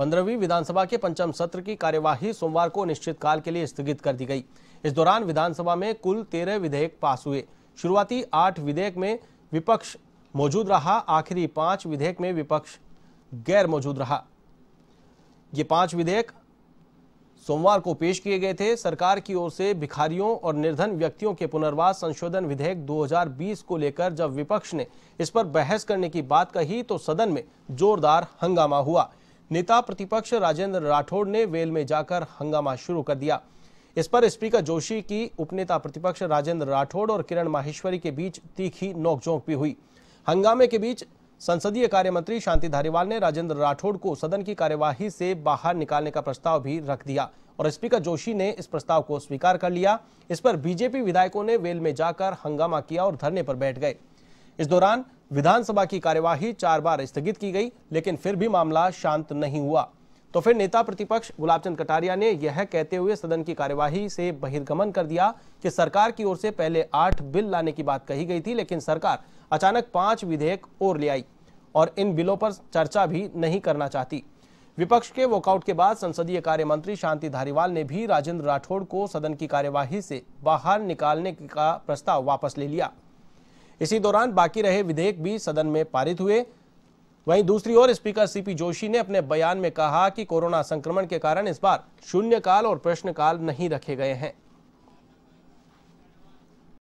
पंद्रहवीं विधानसभा के पंचम सत्र की कार्यवाही सोमवार को अनिश्चित काल के लिए स्थगित कर दी गई इस दौरान विधानसभा में कुल तेरह विधेयक पास हुए शुरुआती आठ विधेयक में विपक्ष मौजूद रहा आखिरी पांच विधेयक में विपक्ष गैर मौजूद रहा ये पांच विधेयक सोमवार को पेश किए गए थे सरकार की ओर से भिखारियों और निर्धन व्यक्तियों के पुनर्वास संशोधन विधेयक 2020 को लेकर जब विपक्ष ने इस पर बहस करने की बात कही तो सदन में जोरदार हंगामा हुआ नेता प्रतिपक्ष राजेंद्र राठौड़ ने वेल में जाकर हंगामा शुरू कर दिया इस पर स्पीकर जोशी की उपनेता प्रतिपक्ष राजेंद्र राठौड़ और किरण माहेश्वरी के बीच तीखी नोकझोंक भी हुई हंगामे के बीच संसदीय कार्य मंत्री शांति धारीवाल ने राजेंद्र राठौड़ को सदन की कार्यवाही से बाहर निकालने का प्रस्ताव भी रख दिया और स्पीकर जोशी ने इस प्रस्ताव को स्वीकार कर लिया इस पर बीजेपी विधायकों ने वेल में जाकर हंगामा किया और धरने पर बैठ गए इस दौरान विधानसभा की कार्यवाही चार बार स्थगित की गई लेकिन फिर भी मामला शांत नहीं हुआ तो फिर नेता प्रतिपक्ष गुलाबचंद कटारिया ने यह कहते हुए सदन की कार्यवाही से बहिर्गमन कर दिया कि सरकार की ओर से पहले आठ बिल लाने की बात कही गई थी लेकिन सरकार अचानक पांच विधेयक और ले आई और इन बिलों पर चर्चा भी नहीं करना चाहती विपक्ष के वॉकआउट के बाद संसदीय कार्य मंत्री शांति धारीवाल ने भी राजेंद्र राठौड़ को सदन की कार्यवाही से बाहर निकालने का प्रस्ताव वापस ले लिया इसी दौरान बाकी रहे विधेयक भी सदन में पारित हुए वहीं दूसरी ओर स्पीकर सीपी जोशी ने अपने बयान में कहा कि कोरोना संक्रमण के कारण इस बार शून्यकाल और प्रश्नकाल नहीं रखे गए हैं